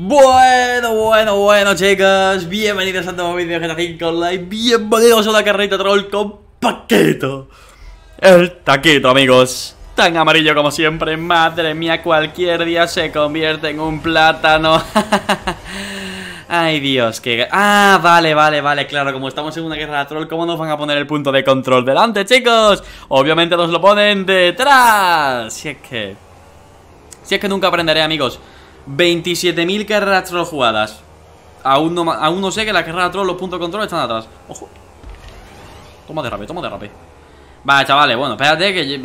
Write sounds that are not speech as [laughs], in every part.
Bueno, bueno, bueno, chicos, bienvenidos a un nuevo vídeo de GTA 5 Online, bienvenidos a una carrita troll con Paquito El taquito, amigos, tan amarillo como siempre, madre mía, cualquier día se convierte en un plátano [laughs] Ay, Dios, que... Ah, vale, vale, vale, claro, como estamos en una guerra de troll, ¿cómo nos van a poner el punto de control delante, chicos? Obviamente nos lo ponen detrás, si es que... Si es que nunca aprenderé, amigos 27.000 carreras troll jugadas. Aún no, aún no sé que las carreras troll, los puntos de control están atrás. Ojo. Toma de rape, toma de rape. Vale, chavales, bueno, espérate que...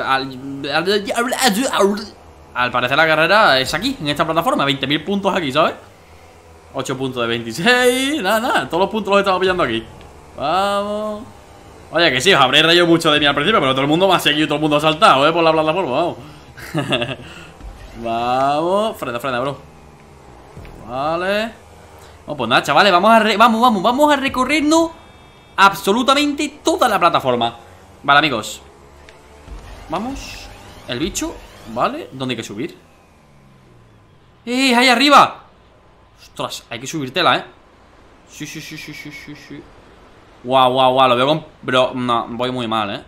Al, parecer la carrera es aquí, en esta plataforma. 20.000 puntos aquí, ¿sabes? 8 puntos de 26. Nada, nada. Todos los puntos los estamos pillando aquí. Vamos. Oye, que sí, os habréis reído mucho de mí al principio, pero todo el mundo me ha seguido, todo el mundo ha saltado, ¿eh? Por la plataforma, vamos. [laughs] vamos. Frena, frena, bro. Vale No, pues nada, chavales, vamos a, vamos, vamos, vamos a recorrernos absolutamente toda la plataforma Vale, amigos Vamos El bicho, vale, ¿dónde hay que subir? ¡Eh, ahí arriba! Ostras, hay que subir tela, ¿eh? Sí, sí, sí, sí, sí, sí, sí Guau, guau, guau, lo veo con... Bro, no, voy muy mal, ¿eh?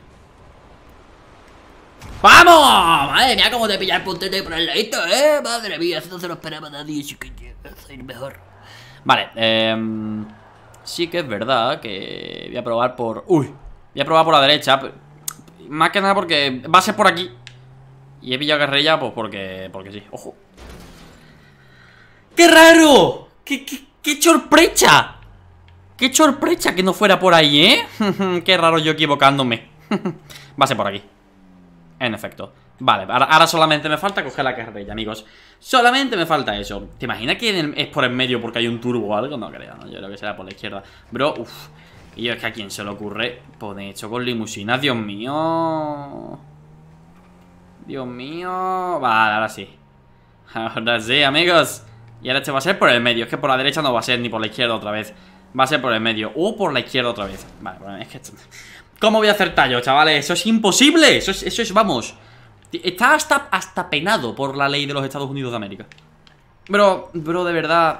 ¡Vamos! Madre mía, cómo te pilla el puntete por el ladito, ¿eh? Madre mía, eso no se lo esperaba nadie, así que ir mejor. Vale, eh, sí que es verdad que voy a probar por... ¡Uy! Voy a probar por la derecha. Más que nada porque va a ser por aquí. Y he pillado guerrilla, pues porque, porque sí. ¡Ojo! ¡Qué raro! ¡Qué, qué, qué sorpresa! ¡Qué sorpresa que no fuera por ahí, eh! [laughs] ¡Qué raro yo equivocándome! [laughs] va a ser por aquí. En efecto. Vale, ahora, solamente me falta coger la carretera, amigos. Solamente me falta eso. ¿Te imaginas que es por el medio porque hay un turbo o algo? No creo, ¿no? Yo creo que será por la izquierda. Bro, uff. Y es que a quien se le ocurre poner hecho con limusina, Dios mío. Dios mío. Vale, ahora sí. Ahora sí, amigos. Y ahora este va a ser por el medio. Es que por la derecha no va a ser ni por la izquierda otra vez. Va a ser por el medio o por la izquierda otra vez. Vale, bueno, es que esto... ¿Cómo voy a hacer tallo, chavales? Eso es imposible. Eso es, eso es vamos. Está hasta, hasta penado por la ley de los Estados Unidos de América. Bro, bro, de verdad.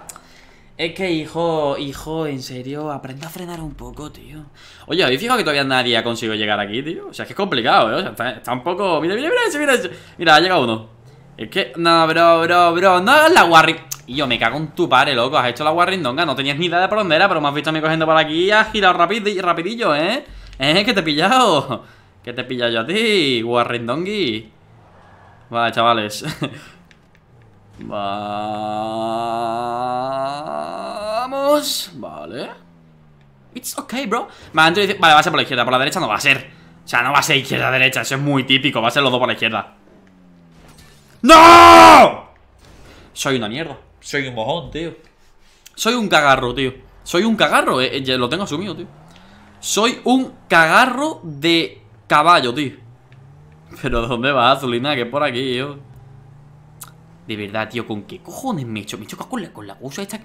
Es que, hijo, hijo, en serio, aprenda a frenar un poco, tío. Oye, ¿habéis fijado que todavía nadie ha conseguido llegar aquí, tío? O sea, es que es complicado, ¿eh? O sea, está, un poco... Mira, mira, mira ese, mira Mira, ha llegado uno. Es que... No, bro, bro, bro, no hagas la warring... Y yo me cago en tu padre, loco. Has hecho la warring, no tenías ni idea de por dónde era, pero me has visto a mí cogiendo por aquí y has girado rapid, rapidillo, ¿eh? ¡Eh, que te he pillado! Que te he pillado yo a ti, donkey Vale, chavales. [laughs] Vamos. Vale. It's okay, bro. Vale, va a ser por la izquierda. Por la derecha no va a ser. O sea, no va a ser izquierda-derecha. Eso es muy típico. Va a ser los dos por la izquierda. ¡No! Soy una mierda. Soy un mojón, tío. Soy un cagarro, tío. Soy un cagarro. Eh, eh, lo tengo asumido, tío. Soy un cagarro de caballo, tío. Pero ¿dónde va, Azulina? Que por aquí, yo. De verdad, tío, ¿con qué cojones me he hecho? Me he chocado con la, con esta.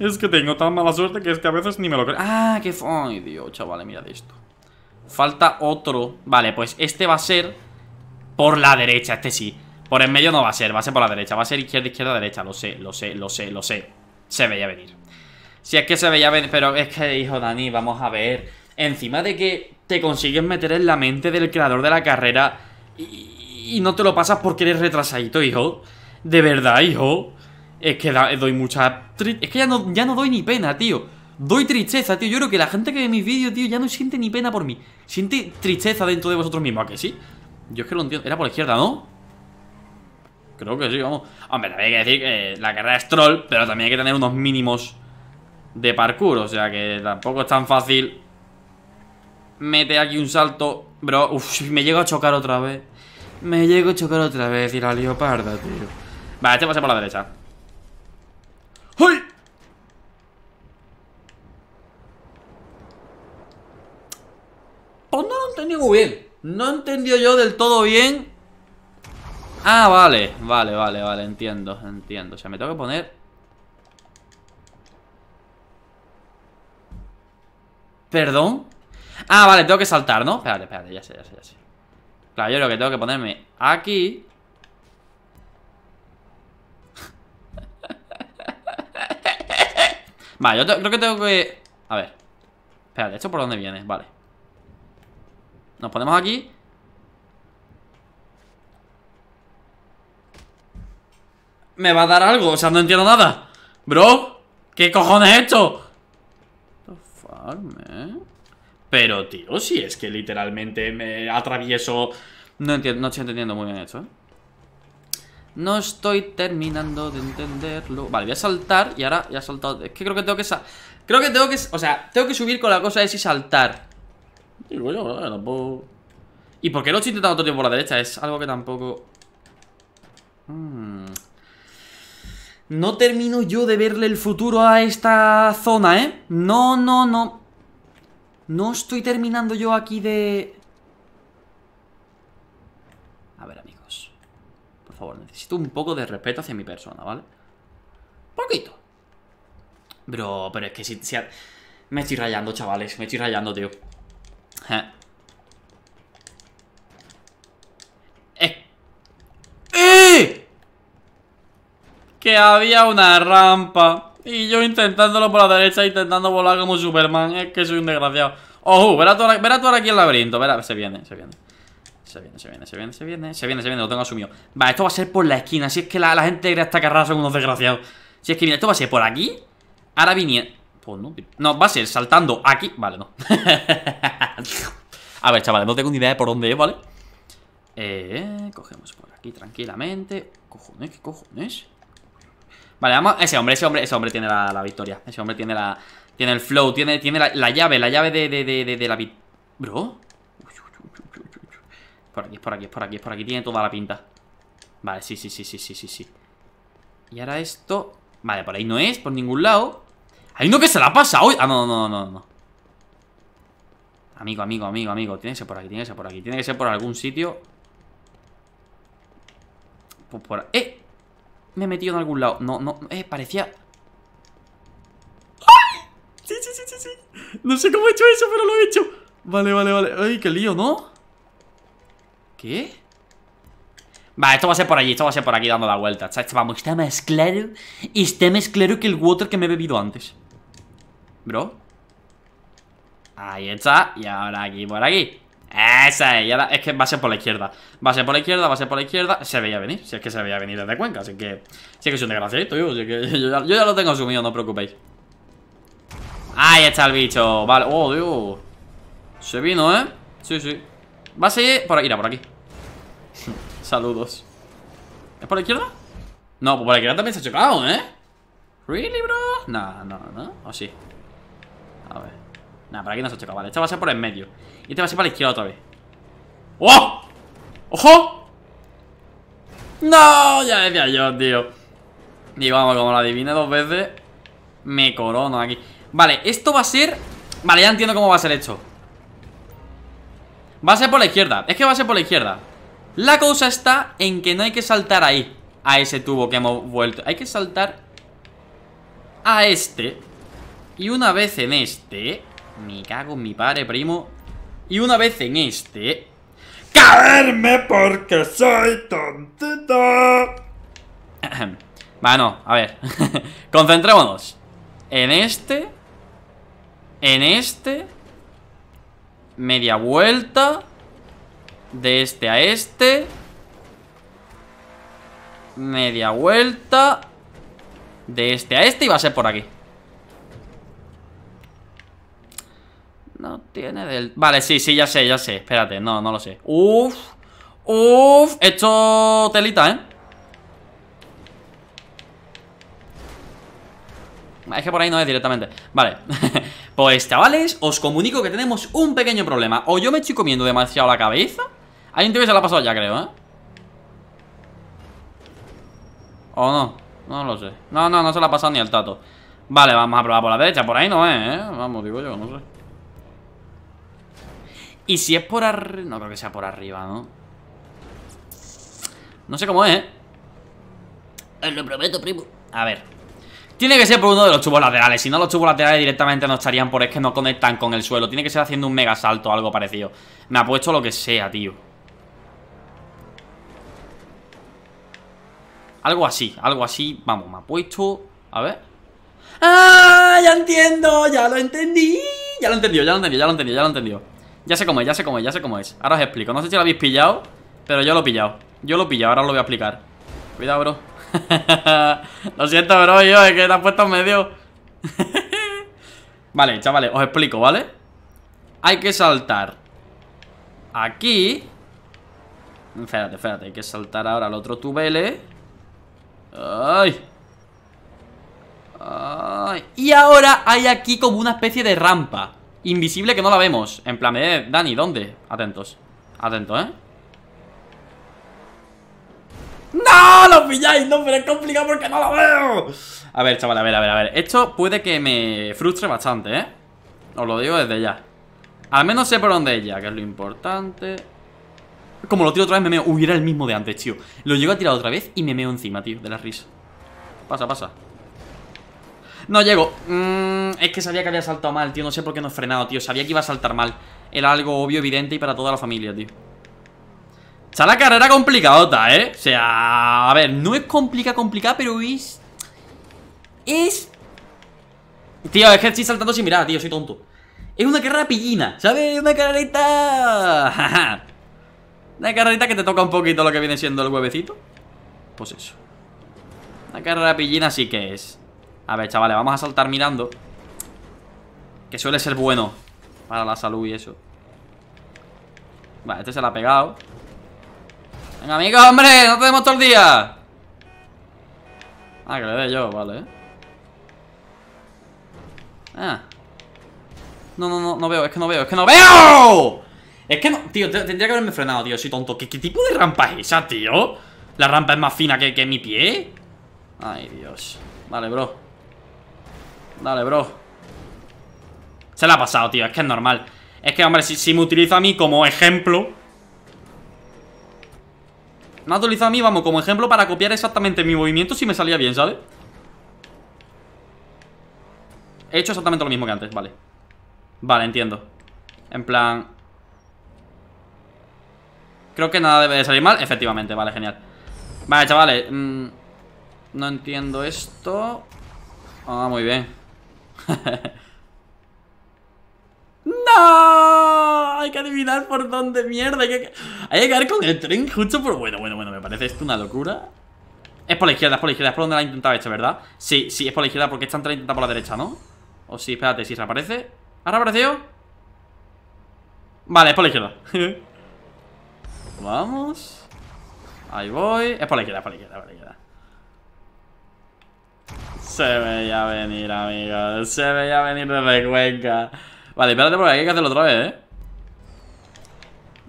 Es que tengo tan mala suerte que es que a veces ni me lo creo. Ah, qué. Ay, Dios, chavales, mirad esto. Falta otro. Vale, pues este va a ser por la derecha, este sí. Por en medio no va a ser, va a ser por la derecha. Va a ser izquierda, izquierda, derecha. Lo sé, lo sé, lo sé, lo sé. Se veía venir. Si es que se veía pero es que, hijo Dani, vamos a ver. Encima de que te consigues meter en la mente del creador de la carrera y, no te lo pasas porque eres retrasadito, hijo. De verdad, hijo. Es que doy mucha... Es que ya no, doy ni pena, tío. Doy tristeza, tío. Yo creo que la gente que ve mis vídeos, tío, ya no siente ni pena por mí. Siente tristeza dentro de vosotros mismos, ¿a que sí? Yo es que lo entiendo. Era por la izquierda, ¿no? Creo que sí, vamos. Hombre, hay que decir que la carrera es troll, pero también hay que tener unos mínimos de parkour, o sea que tampoco es tan fácil. Mete aquí un salto, bro. Uf, me llego a chocar otra vez. Me llego a chocar otra vez y la leoparda, tío. Vale, este pasa por la derecha. ¡Uy! Pues no lo entendí muy bien. No entendió yo del todo bien. Ah, vale, vale, vale, vale, entiendo, entiendo. O sea, me tengo que poner ¿Perdón? Ah, vale, tengo que saltar, ¿no? Espérate, espérate, ya sé, ya sé, ya sé Claro, yo creo que tengo que ponerme aquí [laughs] Vale, yo creo que tengo que... A ver Espérate, ¿esto por dónde viene? Vale Nos ponemos aquí ¿Me va a dar algo? O sea, no entiendo nada Bro, ¿qué cojones es esto? Eh. Pero, tío, si es que literalmente me atravieso... No, entiendo, no estoy entendiendo muy bien esto, eh. No estoy terminando de entenderlo. Vale, voy a saltar y ahora ya he saltado. Es que creo que tengo que Creo que tengo que... O sea, tengo que subir con la cosa de si saltar. ¿Y por qué lo estoy intentando todo el tiempo por la derecha? Es algo que tampoco... Hmm... No termino yo de verle el futuro a esta zona, ¿eh? No, no, no. No estoy terminando yo aquí de... A ver, amigos. Por favor, necesito un poco de respeto hacia mi persona, ¿vale? Poquito. Bro, pero es que si... Me estoy rayando, chavales. Me estoy rayando, tío. Eh. que había una rampa. Y yo intentándolo por la derecha, intentando volar como Superman. Es que soy un desgraciado. Ojo, verá tú ahora aquí el laberinto. Verá, se viene, se viene. Se viene, se viene, se viene, se viene, se viene, se viene, lo tengo asumido. Vale, esto va a ser por la esquina. Si es que la, la gente de esta carrera son unos desgraciados. Si es que mira, esto va a ser por aquí. Ahora viene Pues no, no, va a ser saltando aquí. Vale, no. [laughs] a ver, chavales, no tengo ni idea de por dónde es, ¿vale? Eh, cogemos por aquí tranquilamente. Cojones, ¿qué cojones? Vale, vamos. Ese hombre, ese hombre, ese hombre tiene la, victoria. Ese hombre tiene la. Tiene el flow, tiene, tiene la, llave, la llave de, la Bro. Por aquí, es por aquí, es por aquí, es por aquí. Tiene toda la pinta. Vale, sí, sí, sí, sí, sí, sí, sí. Y ahora esto. Vale, por ahí no es, por ningún lado. ¡Ahí no! que se la pasa hoy. Ah, no, no, no, no. Amigo, amigo, amigo, amigo. Tiene que ser por aquí, tiene que ser por aquí. Tiene que ser por algún sitio. Pues por. ¡Eh! Me he metido en algún lado. No, no, eh, parecía... ¡Ay! Sí, sí, sí, sí, sí. No sé cómo he hecho eso, pero lo he hecho. Vale, vale, vale. Ay, qué lío, ¿no? ¿Qué? Vale, esto va a ser por allí, esto va a ser por aquí dando la vuelta. Vamos, está más claro. Está más claro que el water que me he bebido antes. Bro. Ahí está. Y ahora aquí por aquí. Esa es, es que va a ser por la izquierda Va a ser por la izquierda, va a ser por la izquierda Se veía venir, si es que se veía venir desde Cuenca Así que, si es que es un desgraciadito [laughs] yo, que, yo, ya, lo tengo asumido, no os preocupéis Ahí está el bicho Vale, oh, Dios Se vino, ¿eh? Sí, sí Va a ser por aquí, por aquí [laughs] Saludos ¿Es por la izquierda? No, pues por la izquierda también se ha chocado, ¿eh? ¿Really, bro? No, no, no, o sí A ver Nada, por aquí no se choca, vale este va a ser por el medio Y este va a ser para la izquierda otra vez ¡Oh! ¡Ojo! ¡No! Ya decía yo, tío Y vamos, como lo adivine dos veces Me corono aquí Vale, esto va a ser... Vale, ya entiendo cómo va a ser hecho Va a ser por la izquierda Es que va a ser por la izquierda La cosa está en que no hay que saltar ahí A ese tubo que hemos vuelto Hay que saltar A este Y una vez en este me cago en mi padre, primo. Y una vez en este... ¡Caerme porque soy tontito! [clears throat] bueno, a ver. [laughs] Concentrémonos. En este... En este... Media vuelta... De este a este... Media vuelta... De este a este y va a ser por aquí No tiene del... Vale, sí, sí, ya sé, ya sé Espérate, no, no lo sé Uf, uf Esto telita, ¿eh? Es que por ahí no es directamente Vale [laughs] Pues chavales, os comunico que tenemos un pequeño problema O yo me estoy comiendo demasiado la cabeza Hay un tío que se la ha pasado ya, creo, ¿eh? O no, no lo sé No, no, no se la ha pasado ni al tato Vale, vamos a probar por la derecha Por ahí no es, ¿eh? Vamos, digo yo, no sé y si es por arriba... No creo que sea por arriba, ¿no? No sé cómo es, ¿eh? lo prometo, primo. A ver. Tiene que ser por uno de los tubos laterales. Si no, los tubos laterales directamente no estarían por es que no conectan con el suelo. Tiene que ser haciendo un mega salto o algo parecido. Me ha puesto lo que sea, tío. Algo así, algo así. Vamos, me ha puesto... A ver. ¡Ah! Ya entiendo, ya lo entendí. Ya lo entendió, ya lo entendí ya lo entendí ya lo entendió. Ya sé cómo es, ya sé cómo es, ya sé cómo es Ahora os explico, no sé si lo habéis pillado Pero yo lo he pillado, yo lo he pillado, ahora os lo voy a explicar Cuidado, bro [laughs] Lo siento, bro, yo, es que la has puesto en medio [laughs] Vale, chavales, os explico, ¿vale? Hay que saltar Aquí Espérate, espérate, hay que saltar ahora al otro tubele Y ahora hay aquí como una especie de rampa Invisible que no la vemos En plan, eh, Dani, ¿dónde? Atentos Atento, ¿eh? ¡No! ¡Lo pilláis! No, pero es complicado porque no la veo A ver, chaval, a ver, a ver, a ver Esto puede que me frustre bastante, ¿eh? Os lo digo desde ya Al menos sé por dónde es ya, que es lo importante Como lo tiro otra vez me meo Hubiera el mismo de antes, tío Lo llego a tirar otra vez y me meo encima, tío, de la risa Pasa, pasa no llego. Mm, es que sabía que había saltado mal, tío. No sé por qué no he frenado, tío. Sabía que iba a saltar mal. Era algo obvio, evidente y para toda la familia, tío. Está la carrera complicadota, ¿eh? O sea, a ver, no es complicada, complicada, pero es... Es... Tío, es que estoy saltando sin mirar, tío. Soy tonto. Es una carrera pillina, ¿sabes? Una carrerita... [laughs] una carrerita que te toca un poquito lo que viene siendo el huevecito. Pues eso. Una carrera pillina sí que es. A ver, chavales, vamos a saltar mirando Que suele ser bueno Para la salud y eso Vale, este se la ha pegado Venga, amigo, hombre No tenemos todo el día Ah, que le yo, vale Ah No, no, no, no veo, es que no veo, es que no veo Es que no, tío, tendría que haberme frenado, tío Soy tonto, ¿qué, tipo de rampa es esa, tío? La rampa es más fina que, que mi pie Ay, Dios Vale, bro Dale, bro Se la ha pasado, tío, es que es normal Es que, hombre, si, me utiliza a mí como ejemplo Me ha utilizado a mí, vamos, como ejemplo Para copiar exactamente mi movimiento si me salía bien, ¿sabes? He hecho exactamente lo mismo que antes, vale Vale, entiendo En plan Creo que nada debe de salir mal Efectivamente, vale, genial Vale, chavales mm, No entiendo esto Ah, muy bien [laughs] ¡No! Hay que adivinar por dónde mierda. Hay que, caer con el tren justo por. Bueno, bueno, bueno, me parece esto una locura. Es por la izquierda, es por la izquierda, es por donde la he intentado ¿verdad? Sí, sí, es por la izquierda porque esta entrada intenta por la derecha, ¿no? O sí, espérate, si se reaparece. ¿Ha reaparecido? Vale, es por la izquierda. [laughs] Vamos. Ahí voy. Es por la izquierda, es por la izquierda, por la izquierda. Se veía venir, amigo Se veía venir de Cuenca. Vale, espérate porque aquí hay que hacerlo otra vez, ¿eh?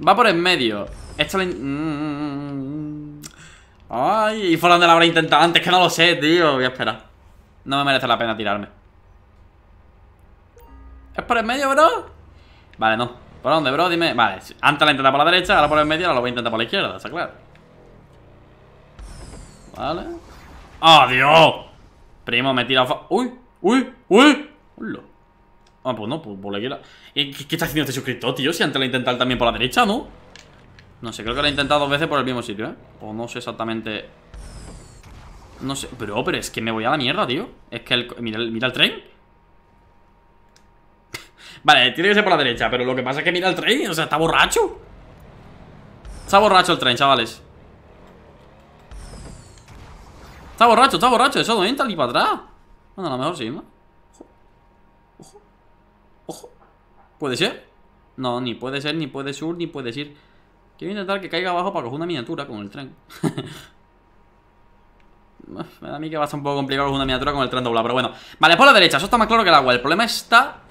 Va por en medio. Esto le... Mm. Ay, y donde la habré intentado antes, que no lo sé, tío. Voy a esperar. No me merece la pena tirarme. ¿Es por el medio, bro? Vale, no. ¿Por dónde, bro? Dime. Vale, antes la intentado por la derecha, ahora por el medio, ahora lo voy a intentar por la izquierda, está claro. Vale. Adiós. ¡Oh, Primo, me he tirado... ¡Uy! ¡Uy! ¡Uy! ¡Hola! Ah, pues no, pues por ¿Qué, está haciendo este suscriptor, tío? Si antes la intentado también por la derecha, ¿no? No sé, creo que lo he intentado dos veces por el mismo sitio, ¿eh? O no sé exactamente... No sé... Bro, pero es que me voy a la mierda, tío Es que el... Mira, el, mira el tren [laughs] Vale, tiene que ser por la derecha Pero lo que pasa es que mira el tren O sea, está borracho Está borracho el tren, chavales Está borracho, está borracho. Eso no entra ni para atrás. Bueno, a lo mejor sí, ¿no? Ojo. Ojo. ¿Puede ser? No, ni puede ser, ni puede sur, ni puede ir. Quiero intentar que caiga abajo para coger una miniatura con el tren. [laughs] Me da a mí que va a ser un poco complicado Coger una miniatura con el tren doblado, pero bueno. Vale, por la derecha, eso está más claro que el agua. El problema está...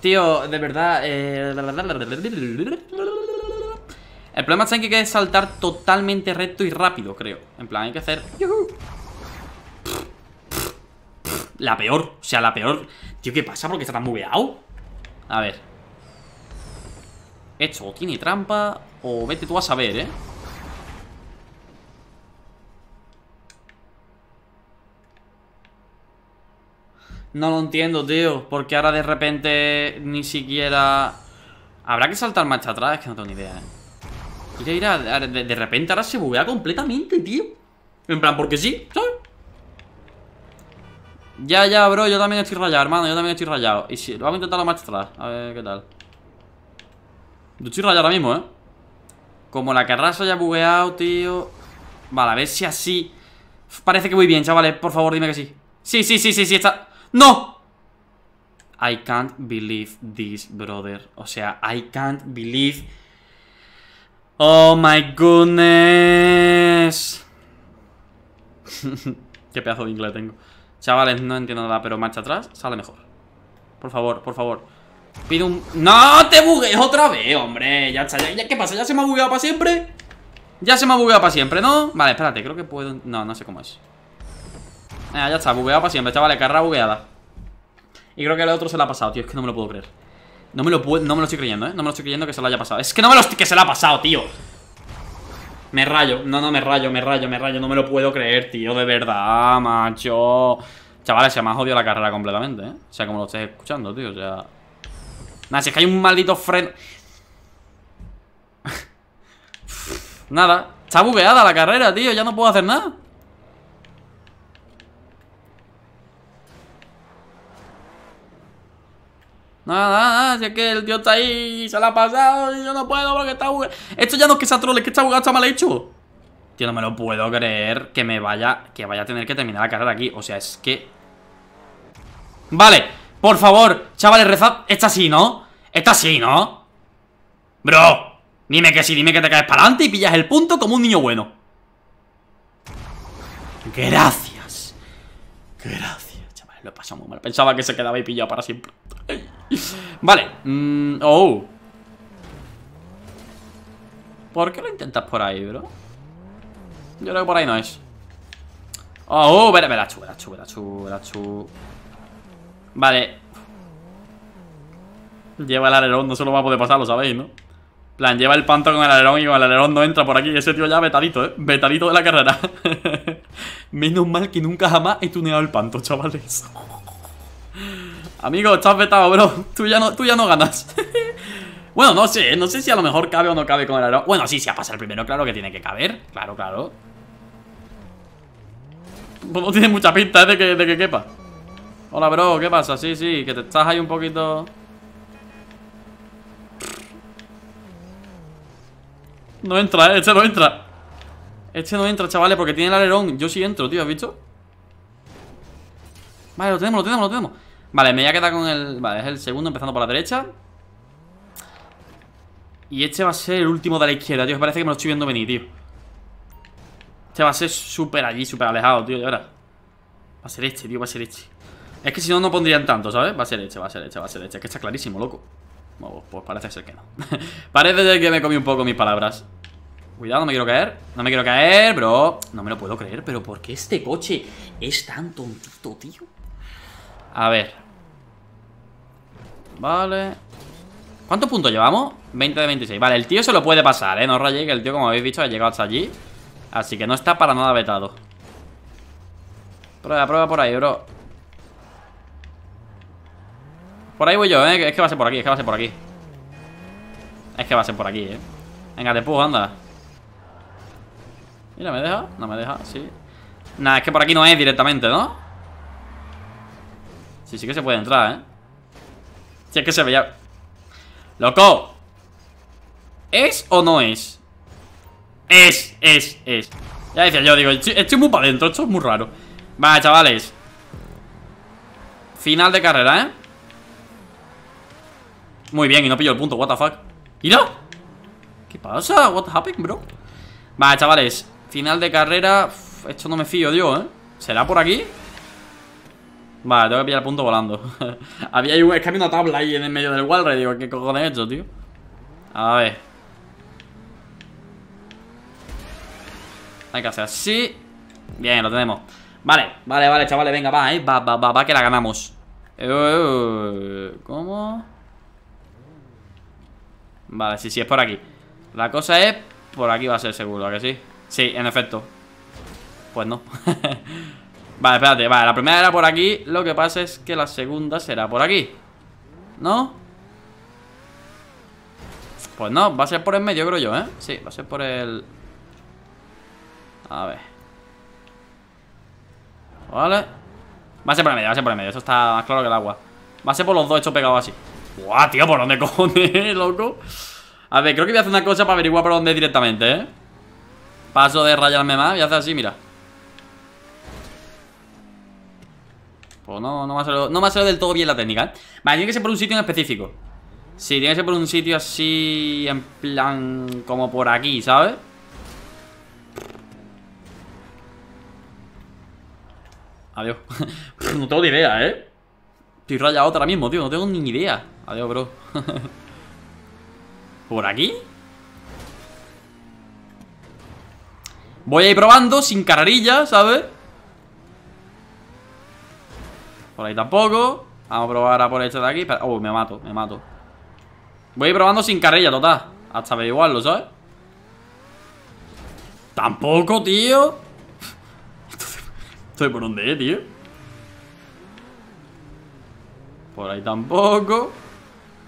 Tío, de verdad... Eh, el problema es que hay que saltar totalmente recto y rápido, creo. En plan, hay que hacer... La peor, o sea, la peor Tío, ¿qué pasa? ¿Por qué está tan moveado? A ver Esto o tiene trampa O vete tú a saber, ¿eh? No lo entiendo, tío Porque ahora de repente Ni siquiera... Habrá que saltar marcha atrás Es que no tengo ni idea, ¿eh? de, repente ahora se buguea completamente, tío En plan, porque sí, Ya, ya, bro, yo también estoy rayado, hermano Yo también estoy rayado Y si, vamos a intentarlo más atrás A ver qué tal Yo estoy rayado ahora mismo, ¿eh? Como la carraza haya bugueado, tío Vale, a ver si así Parece que voy bien, chavales Por favor, dime que sí Sí, sí, sí, sí, sí, está ¡No! I can't believe this, brother. O sea, I can't believe Oh my goodness. [laughs] Qué pedazo de inglés tengo. Chavales, no entiendo nada, pero marcha atrás sale mejor. Por favor, por favor. Pido un... ¡No te buguees otra vez, hombre! Ya está, ya, ¿qué pasa? ¿Ya se me ha bugueado para siempre? Ya se me ha bugueado para siempre, ¿no? Vale, espérate, creo que puedo... No, no sé cómo es. Ah, ya está, bugueado para siempre, chavales, carrera bugueada. Y creo que el otro se la ha pasado, tío, es que no me lo puedo creer. No me lo no me lo estoy creyendo, ¿eh? No me lo estoy creyendo que se lo haya pasado Es que no me lo estoy, que se lo ha pasado, tío Me rayo, no, no, me rayo, me rayo, me rayo No me lo puedo creer, tío, de verdad, macho Chavales, se me ha jodido la carrera completamente, ¿eh? O sea, como lo estés escuchando, tío, o sea Nada, si es que hay un maldito freno [laughs] Nada, está bugueada la carrera, tío Ya no puedo hacer nada Nada, nada, si es que el tío está ahí y se la ha pasado y yo no puedo porque está Esto ya no es que sea troll, es que está jugada está mal hecho. Tío, no me lo puedo creer que me vaya, que vaya a tener que terminar la carrera aquí. O sea, es que... Vale, por favor, chavales, rezad. Esta sí, ¿no? Esta sí, ¿no? Bro, dime que sí, dime que te caes para adelante y pillas el punto como un niño bueno. Gracias. Gracias, chavales, lo he pasado muy mal. Pensaba que se quedaba y pillado para siempre. Vale. mmm oh. ¿Por qué lo intentas por ahí, bro? Yo creo que por ahí no es. Oh, verá, verá, chu, verá, chu, verá, chu, verá, Vale. Lleva el alerón, no se lo va a poder pasar, lo sabéis, ¿no? plan, lleva el panto con el alerón y con el alerón no entra por aquí. Ese tío ya vetadito, ¿eh? Vetadito de la carrera. [laughs] Menos mal que nunca jamás he tuneado el panto, chavales. Amigo, estás vetado, bro. [laughs] Tú ya no, tú ya no ganas. [laughs] bueno, no sé, no sé si a lo mejor cabe o no cabe con el alerón. Bueno, sí, si ha pasado el primero, claro que tiene que caber. Claro, claro. No tiene mucha pinta, ¿eh? de, que, de que quepa. Hola, bro, ¿qué pasa? Sí, sí, que te estás ahí un poquito... No entra, ¿eh? Este no entra Este no entra, chavales, porque tiene el alerón Yo sí entro, tío, ¿has visto? Vale, lo tenemos, lo tenemos, lo tenemos Vale, me voy a quedar con el... Vale, es el segundo, empezando por la derecha Y este va a ser el último de la izquierda, tío Parece que me lo estoy viendo venir, tío Este va a ser súper allí, súper alejado, tío Y ahora... Va a ser este, tío, va a ser este Es que si no, no pondrían tanto, ¿sabes? Va a ser este, va a ser este, va a ser este Es que está clarísimo, loco bueno, Pues parece ser que no [laughs] Parece ser que me comí un poco mis palabras Cuidado, no me quiero caer No me quiero caer, bro No me lo puedo creer Pero ¿por qué este coche es tan tontito, tío? A ver. Vale. ¿Cuántos puntos llevamos? 20 de 26. Vale, el tío se lo puede pasar, ¿eh? No rayéis que el tío, como habéis dicho ha llegado hasta allí. Así que no está para nada vetado. Prueba, prueba por ahí, bro. Por ahí voy yo, ¿eh? Es que va a ser por aquí, es que va a ser por aquí. Es que va a ser por aquí, ¿eh? Venga, te pujo, anda. Mira, ¿me deja? No me deja, sí. Nada, es que por aquí no es directamente, ¿no? Sí, sí que se puede entrar, ¿eh? Si es que se veía... ¡Loco! ¿Es o no es? Es, es, es Ya decía yo, digo, estoy, muy para adentro Esto es muy raro Vale, chavales Final de carrera, ¿eh? Muy bien, y no pillo el punto, what the fuck no? ¿Qué pasa? What happened, bro? Vale, chavales Final de carrera Esto no me fío, Dios, ¿eh? ¿Será por aquí? Vale, tengo que pillar el punto volando. [laughs] Había es que había una tabla ahí en el medio del wall Digo, ¿qué cojones he hecho, tío? A ver. Hay que hacer así. Bien, lo tenemos. Vale, vale, vale, chavales, venga, va, eh. Va, va, va, va, que la ganamos. Eh, eh, ¿Cómo? Vale, sí, sí, es por aquí. La cosa es, por aquí va a ser seguro, ¿a que sí? Sí, en efecto. Pues no. [laughs] Vale, espérate, vale, la primera era por aquí Lo que pasa es que la segunda será por aquí ¿No? Pues no, va a ser por el medio, creo yo, ¿eh? Sí, va a ser por el... A ver Vale Va a ser por el medio, va a ser por el medio Eso está más claro que el agua Va a ser por los dos hechos pegados así Buah, tío, ¿por dónde [laughs] cojones, loco? A ver, creo que voy a hacer una cosa para averiguar por dónde directamente, ¿eh? Paso de rayarme más y hace así, mira Pues no, me salido, no del todo bien la técnica, ¿eh? Vale, tiene que ser por un sitio en específico. Sí, tiene que ser por un sitio así, en plan, como por aquí, ¿sabes? Adiós. [laughs] no tengo ni idea, ¿eh? Estoy rayado ahora mismo, tío. No tengo ni idea. Adiós, bro. [laughs] ¿Por aquí? Voy a ir probando sin carrerilla, ¿sabes? Por ahí tampoco Vamos a probar a por este de aquí oh, me mato, me mato Voy a ir probando sin carrilla, total Hasta averiguarlo, ¿sabes? Tampoco, tío [laughs] Estoy por donde es, tío Por ahí tampoco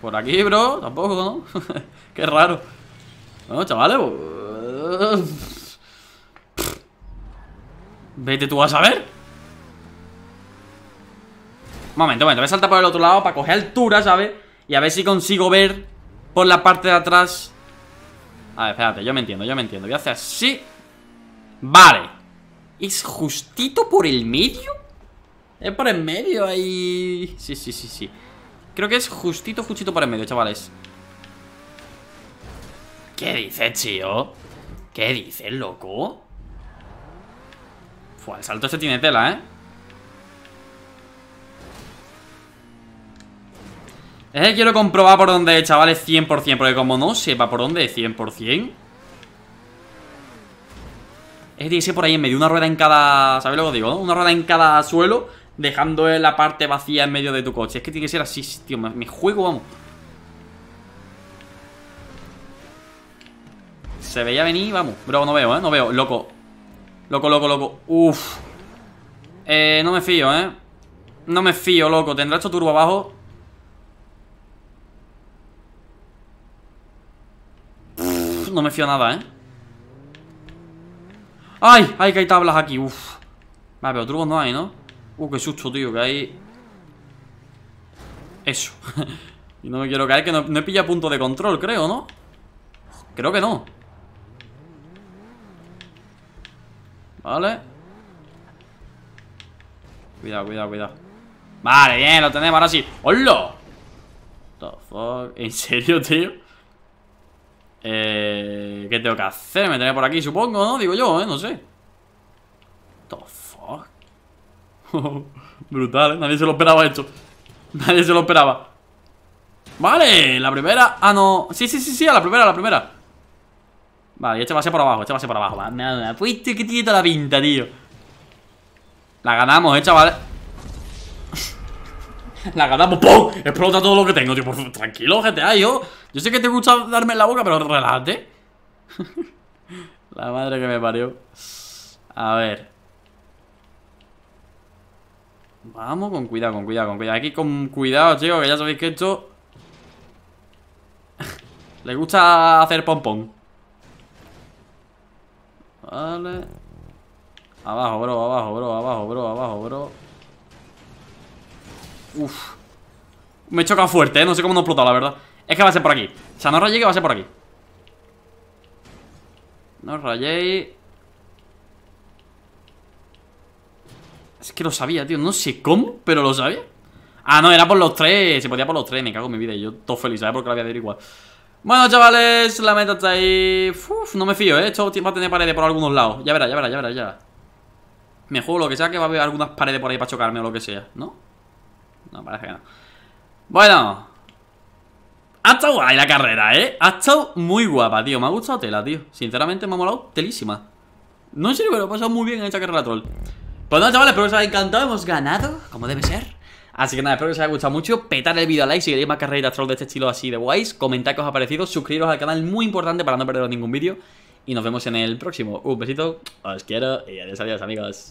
Por aquí, bro Tampoco, ¿no? [laughs] Qué raro Bueno, chavales pues, [laughs] Vete tú a saber Momento, momento, voy a saltar por el otro lado para coger altura, ¿sabes? Y a ver si consigo ver por la parte de atrás A ver, espérate, yo me entiendo, yo me entiendo Voy a hacer así Vale ¿Es justito por el medio? Es por el medio ahí Sí, sí, sí, sí Creo que es justito, justito por el medio, chavales ¿Qué dices, tío? ¿Qué dices, loco? Fue el salto este tiene tela, ¿eh? que quiero comprobar por dónde chavales, 100%. Porque como no sepa por dónde es 100%. Es que ser por ahí en medio, una rueda en cada... ¿Sabes lo que digo, Una rueda en cada suelo, dejando la parte vacía en medio de tu coche. Es que tiene que ser así, tío. Me, juego, vamos. Se veía venir, vamos. Bro, no veo, ¿eh? No veo, loco. Loco, loco, loco. Uf. Eh, no me fío, ¿eh? No me fío, loco. ¿Tendrá esto turbo abajo? no me fío nada, ¿eh? ¡Ay! ¡Ay, que hay tablas aquí! Uf. Vale, pero trucos no hay, ¿no? Uh, qué susto, tío, que hay... Eso. [laughs] y no me quiero caer, que no, no he pillado punto de control, creo, ¿no? Creo que no. Vale. Cuidado, cuidado, cuidado. Vale, bien, lo tenemos, ahora sí. ¡Hola! ¿En serio, tío? Eh, ¿Qué tengo que hacer? Me tenía por aquí, supongo, ¿no? Digo yo, ¿eh? No sé. The fuck? [laughs] Brutal, ¿eh? Nadie se lo esperaba esto. Nadie se lo esperaba. Vale, la primera. Ah, no. Sí, sí, sí, sí, a la primera, a la primera. Vale, este va a ser por abajo, este va a ser por abajo. Me ha puesto este que tiene toda la pinta, tío. La ganamos, eh, chavales la ganamos, ¡pum! Explota todo lo que tengo, tío. tranquilo, GTA, ah, yo. Yo sé que te gusta darme en la boca, pero relájate. [laughs] la madre que me parió. A ver. Vamos con cuidado, con cuidado, con cuidado. Aquí con cuidado, chicos, que ya sabéis que esto. [laughs] Le gusta hacer pompón. Vale. Abajo, bro, abajo, bro, abajo, bro, abajo, bro. Uf. Me he fuerte, ¿eh? No sé cómo no he explotado, la verdad. Es que va a ser por aquí. O sea, no rayé que va a ser por aquí. No rayé. Es que lo sabía, tío. No sé cómo, pero lo sabía. Ah, no, era por los tres. Se podía por los tres. Me cago en mi vida. Y yo todo feliz, ¿sabes? Porque la había igual Bueno, chavales, la meta está ahí. Uf, no me fío, ¿eh? Esto va a tener paredes por algunos lados. Ya verá, ya verá, ya verá, ya Me juego lo que sea que va a haber algunas paredes por ahí para chocarme o lo que sea, ¿no? No, parece que no. Bueno. Ha estado guay la carrera, ¿eh? Ha estado muy guapa, tío. Me ha gustado tela, tío. Sinceramente me ha molado telísima. No sé, pero he pasado muy bien en esta carrera troll. Pues nada, chavales, espero que os haya encantado. Hemos ganado, como debe ser. Así que nada, espero que os haya gustado mucho. Petar el vídeo a like si queréis más carreras troll de este estilo así de guays. Comentad qué os ha parecido. Suscribiros al canal, muy importante para no perderos ningún vídeo. Y nos vemos en el próximo. Un besito, os quiero y adiós, adiós, amigos.